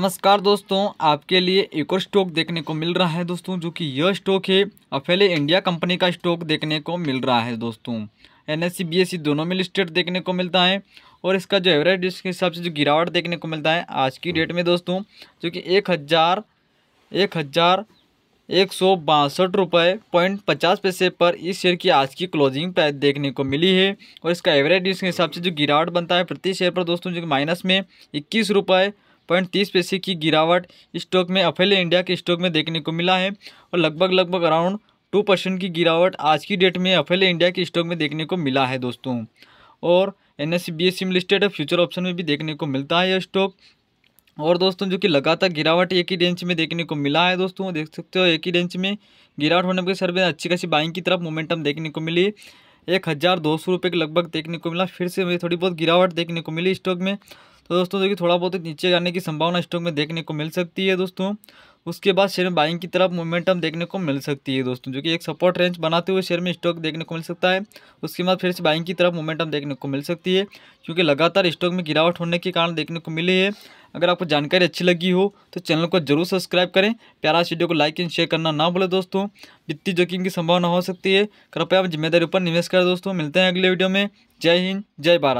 नमस्कार दोस्तों आपके लिए एक और स्टॉक देखने को मिल रहा है दोस्तों जो कि यह स्टॉक है अफेले इंडिया कंपनी का स्टॉक देखने को मिल रहा है दोस्तों एन एस सी दोनों में लिस्टेड देखने को मिलता है और इसका जो एवरेज के हिसाब से जो गिरावट देखने को मिलता है आज की डेट में दोस्तों जो कि एक हज़ार एक हज़ार एक सौ बासठ रुपये पॉइंट पचास पैसे पर इस शेयर की आज की क्लोजिंग प्राइस देखने को मिली है और इसका एवरेज के हिसाब से जो गिरावट बनता है प्रति शेयर पर दोस्तों जो माइनस में इक्कीस रुपये पॉइंट तीस पैसे की गिरावट स्टॉक में अफेले इंडिया के स्टॉक में देखने को मिला है और लगभग लगभग अराउंड टू परसेंट की गिरावट आज की डेट में अफेले इंडिया के स्टॉक में देखने को मिला है दोस्तों और एन एस सी लिस्टेड है फ्यूचर ऑप्शन में भी देखने को मिलता है यह स्टॉक और दोस्तों जो कि लगातार गिरावट एक ही रेंज में देखने को मिला है दोस्तों देख सकते हो एक ही रेंज में गिरावट होने के सर में अच्छी खासी बाइंग की तरफ मोमेंटम देखने को मिली एक हज़ार दो सौ रुपये के लगभग देखने को मिला फिर से मुझे थोड़ी बहुत गिरावट देखने को मिली स्टॉक में तो दोस्तों देखिए थोड़ा बहुत नीचे जाने की संभावना स्टॉक में देखने को मिल सकती है दोस्तों उसके बाद शेयर में बाइंग की तरफ मोमेंटम देखने को मिल सकती है दोस्तों जो कि एक सपोर्ट रेंज बनाते हुए शेयर में स्टॉक देखने को मिल सकता है उसके बाद फिर से बाइंग की तरफ मोमेंटम देखने को मिल सकती है क्योंकि लगातार स्टॉक में गिरावट होने के कारण देखने को मिली है अगर आपको जानकारी अच्छी लगी हो तो चैनल को जरूर सब्सक्राइब करें प्यारा वीडियो को लाइक एंड शेयर करना ना भूलें दोस्तों वित्तीय जोखिम की संभावना हो सकती है कृपया जिम्मेदारी पर निवेश करें दोस्तों मिलते हैं अगले वीडियो में जय हिंद जय भारत